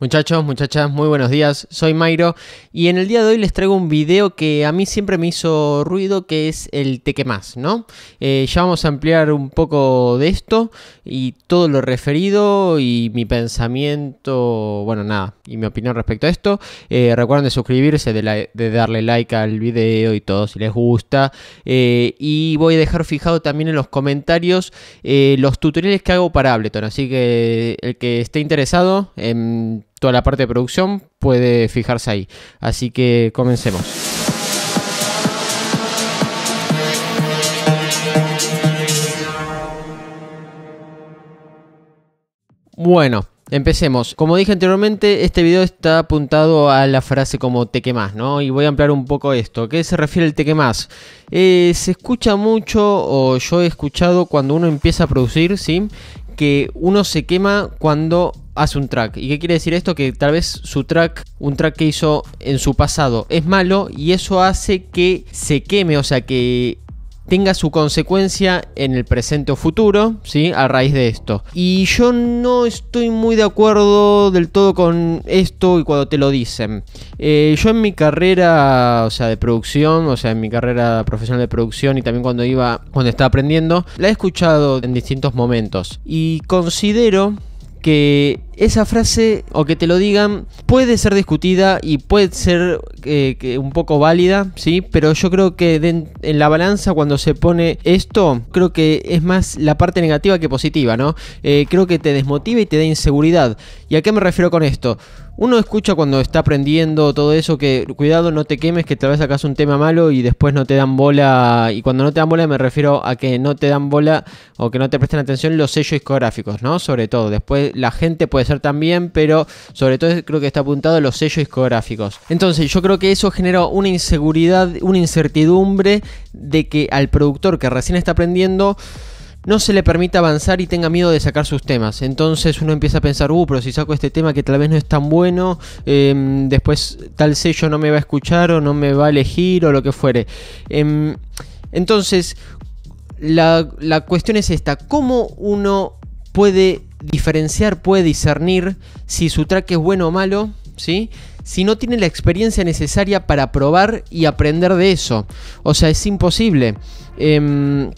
Muchachos, muchachas, muy buenos días, soy Mairo y en el día de hoy les traigo un video que a mí siempre me hizo ruido, que es el te más, ¿no? Eh, ya vamos a ampliar un poco de esto y todo lo referido y mi pensamiento, bueno, nada, y mi opinión respecto a esto. Eh, recuerden de suscribirse, de, darle like al video y todo si les gusta. Eh, y voy a dejar fijado también en los comentarios los tutoriales que hago para Ableton, así que el que esté interesado en toda la parte de producción puede fijarse ahí. Así que comencemos. Bueno, empecemos. Como dije anteriormente, este video está apuntado a la frase como te quemás, ¿no? Y voy a ampliar un poco esto. ¿Qué se refiere el te quemás? Eh, se escucha mucho, o yo he escuchado cuando uno empieza a producir, ¿sí? que uno se quema cuando hace un track. ¿Y qué quiere decir esto? Que tal vez su track, un track que hizo en su pasado, es malo y eso hace que se queme, o sea que tenga su consecuencia en el presente o futuro, ¿sí? A raíz de esto. Y yo no estoy muy de acuerdo del todo con esto y cuando te lo dicen. Eh, yo en mi carrera, o sea, de producción, o sea, en mi carrera profesional de producción y también cuando iba, cuando estaba aprendiendo, la he escuchado en distintos momentos. Y considero que esa frase o que te lo digan puede ser discutida y puede ser eh, un poco válida, ¿sí? Pero yo creo que en la balanza cuando se pone esto, creo que es más la parte negativa que positiva, ¿no? Eh, creo que te desmotiva y te da inseguridad. ¿Y a qué me refiero con esto? Uno escucha cuando está aprendiendo todo eso que cuidado no te quemes que tal vez sacas un tema malo y después no te dan bola y cuando no te dan bola me refiero a que no te dan bola o que no te presten atención los sellos discográficos, ¿no? Sobre todo, después la gente puede también, pero sobre todo creo que está apuntado a los sellos discográficos. Entonces yo creo que eso genera una inseguridad, una incertidumbre de que al productor que recién está aprendiendo no se le permita avanzar y tenga miedo de sacar sus temas. Entonces uno empieza a pensar, uh, pero si saco este tema que tal vez no es tan bueno, em, después tal sello no me va a escuchar o no me va a elegir o lo que fuere. Em, entonces, la, la cuestión es esta, ¿cómo uno puede diferenciar, puede discernir si su track es bueno o malo, si no tiene la experiencia necesaria para probar y aprender de eso. O sea, es imposible. Em,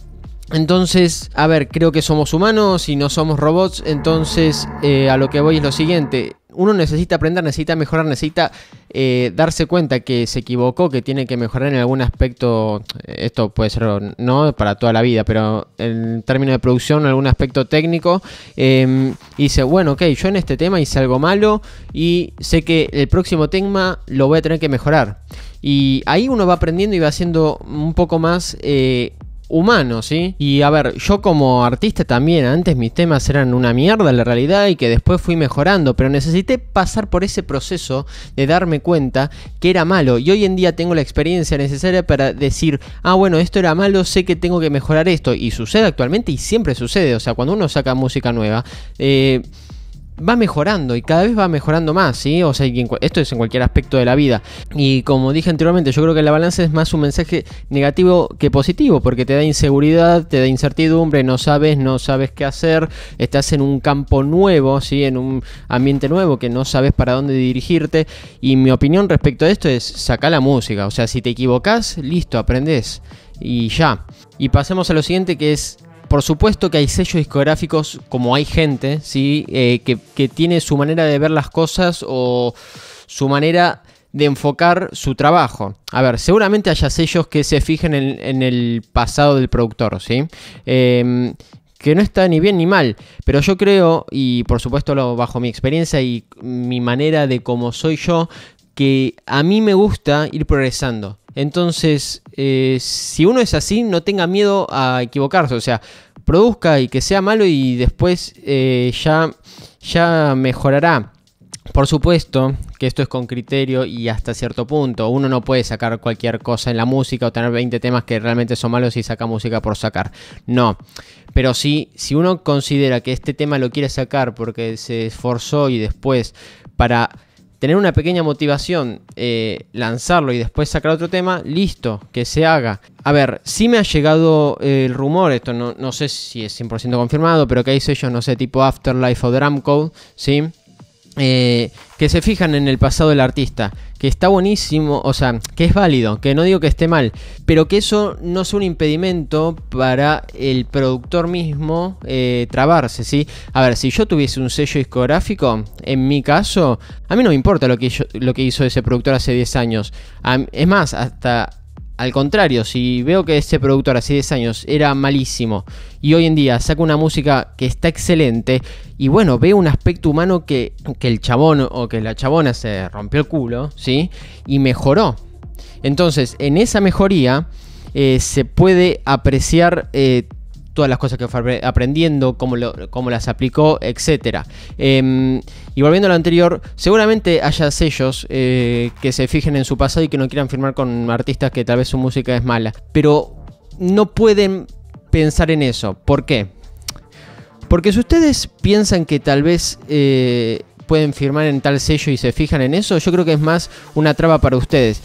entonces, a ver, creo que somos humanos y no somos robots, entonces eh, a lo que voy es lo siguiente, uno necesita aprender, necesita mejorar, necesita eh, darse cuenta que se equivocó, que tiene que mejorar en algún aspecto. Eh, esto puede ser no para toda la vida, pero en términos de producción, algún aspecto técnico. Em, y dice, bueno, ok, yo en este tema hice algo malo y sé que el próximo tema lo voy a tener que mejorar. Y ahí uno va aprendiendo y va haciendo un poco más. Eh, humano, ¿sí? Y a ver, yo como artista también, antes mis temas eran una mierda la realidad y que después fui mejorando, pero necesité pasar por ese proceso de darme cuenta que era malo y hoy en día tengo la experiencia necesaria para decir, ah, bueno, esto era malo, sé que tengo que mejorar esto y sucede actualmente y siempre sucede, o sea, cuando uno saca música nueva, eh va mejorando y cada vez va mejorando más, ¿sí? O sea, esto es en cualquier aspecto de la vida. Y como dije anteriormente, yo creo que la balanza es más un mensaje negativo que positivo, porque te da inseguridad, te da incertidumbre, no sabes, no sabes qué hacer, estás en un campo nuevo, ¿sí? En un ambiente nuevo que no sabes para dónde dirigirte. Y mi opinión respecto a esto es saca la música, o sea, si te equivocas, listo, aprendes y ya. Y pasemos a lo siguiente que es por supuesto que hay sellos discográficos, como hay gente, ¿sí? Eh, que, tiene su manera de ver las cosas o su manera de enfocar su trabajo. A ver, seguramente haya sellos que se fijen en, el pasado del productor, ¿sí? Em, que no está ni bien ni mal, pero yo creo, y por supuesto lo, bajo mi experiencia y mi manera de cómo soy yo, que a mí me gusta ir progresando. Entonces, eh, si uno es así, no tenga miedo a equivocarse, o sea, produzca y que sea malo y después eh, ya, ya mejorará. Por supuesto que esto es con criterio y hasta cierto punto. Uno no puede sacar cualquier cosa en la música o tener 20 temas que realmente son malos y saca música por sacar. No. Pero sí, si uno considera que este tema lo quiere sacar porque se esforzó y después para tener una pequeña motivación, eh, lanzarlo y después sacar otro tema, listo, que se haga. A ver, sí me ha llegado eh, el rumor, esto no, no, sé si es 100% confirmado, pero que hay sellos, no sé, tipo Afterlife o Drum Code, ¿sí? Eh, que se fijan en el pasado del artista, que está buenísimo, o sea, que es válido, que no digo que esté mal, pero que eso no sea un impedimento para el productor mismo eh, trabarse, ¿sí? A ver, si yo tuviese un sello discográfico, en mi caso, a mí no me importa lo que, lo que hizo ese productor hace 10 años. es más, hasta al contrario, si veo que este productor hace 10 años era malísimo y hoy en día saca una música que está excelente y bueno, veo un aspecto humano que, que el chabón o que la chabona se rompió el culo, ¿sí? Y mejoró. Entonces, en esa mejoría eh, se puede apreciar eh, todas las cosas que fue aprendiendo, cómo, las aplicó, etc. Em, y volviendo a lo anterior, seguramente haya sellos eh, que se fijen en su pasado y que no quieran firmar con artistas que tal vez su música es mala, pero no pueden pensar en eso. ¿Por qué? Porque si ustedes piensan que tal vez eh, pueden firmar en tal sello y se fijan en eso, yo creo que es más una traba para ustedes.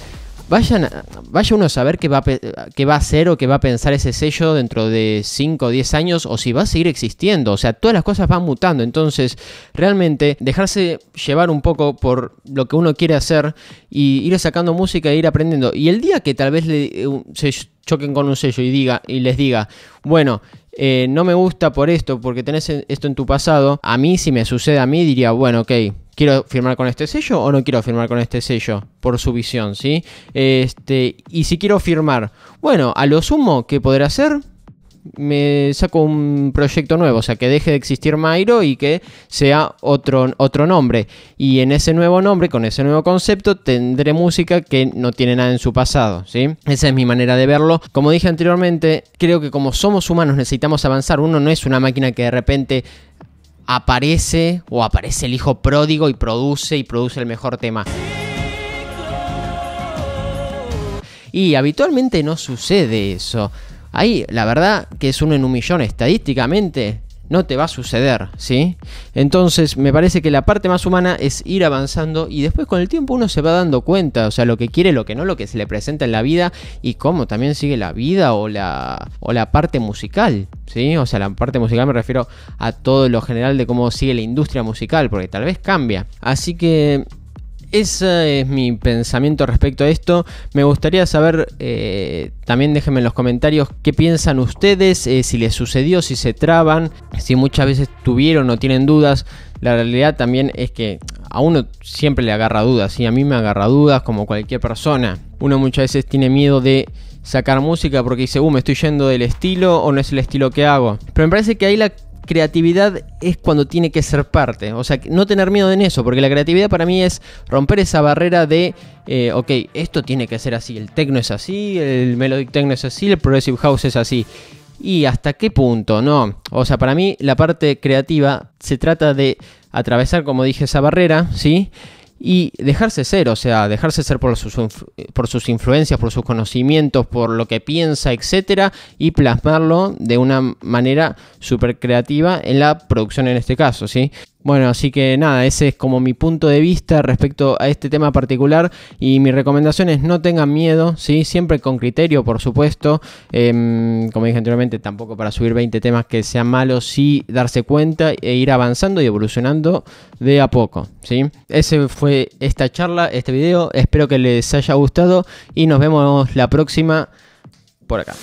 Vayan, vaya uno a saber qué va a, qué va a hacer o qué va a pensar ese sello dentro de 5 o 10 años o si va a seguir existiendo. O sea, todas las cosas van mutando. Entonces, realmente dejarse llevar un poco por lo que uno quiere hacer y ir sacando música e ir aprendiendo. Y el día que tal vez le, eh, se choquen con un sello y, diga, y les diga, bueno, eh, no me gusta por esto, porque tenés e, esto en tu pasado, a mí si me sucede a mí diría, bueno, ok, ¿Quiero firmar con este sello o no quiero firmar con este sello? Por su visión, ¿sí? Este, y si quiero firmar, bueno, a lo sumo, ¿qué podré hacer? me saco un proyecto nuevo, o sea, que deje de existir Mairo y que sea otro, otro nombre. Y en ese nuevo nombre, con ese nuevo concepto, tendré música que no tiene nada en su pasado, ¿sí? Esa es mi manera de verlo. Como dije anteriormente, creo que como somos humanos necesitamos avanzar. Uno no es una máquina que de repente aparece o aparece el hijo pródigo y produce y produce el mejor tema. Y habitualmente no sucede eso. Ahí, la verdad que es uno en un millón estadísticamente no te va a suceder, ¿sí? Entonces me parece que la parte más humana es ir avanzando y después con el tiempo uno se va dando cuenta, o sea, lo que quiere, lo que no, lo que se le presenta en la vida y cómo también sigue la vida o la, o la parte musical, ¿sí? O sea, la parte musical me refiero a todo lo general de cómo sigue la industria musical, porque tal vez cambia. Así que ese es mi pensamiento respecto a esto. Me gustaría saber, eh, también déjenme en los comentarios qué piensan ustedes, eh, si les sucedió, si se traban, si muchas veces tuvieron o tienen dudas. La realidad también es que a uno siempre le agarra dudas, y a mí me agarra dudas como cualquier persona. Uno muchas veces tiene miedo de sacar música porque dice, uh, me estoy yendo del estilo o no es el estilo que hago. Pero me parece que ahí la creatividad es cuando tiene que ser parte. O sea, no tener miedo en eso, porque la creatividad para mí es romper esa barrera de, eh, ok, esto tiene que ser así, el techno es así, el melodic techno es así, el progressive house es así. ¿Y hasta qué punto? No. O sea, para mí la parte creativa se trata de atravesar, como dije, esa barrera, ¿sí? y dejarse ser, o sea, dejarse ser por sus, por sus influencias, por sus conocimientos, por lo que piensa, etcétera, y plasmarlo de una manera súper creativa en la producción en este caso, ¿sí? Bueno, así que nada, ese es como mi punto de vista respecto a este tema particular y mi recomendación es no tengan miedo, ¿sí? siempre con criterio, por supuesto. Em, como dije anteriormente, tampoco para subir 20 temas que sean malos, sí darse cuenta e ir avanzando y evolucionando de a poco. ¿sí? Ese fue esta charla, este video. Espero que les haya gustado y nos vemos la próxima por acá.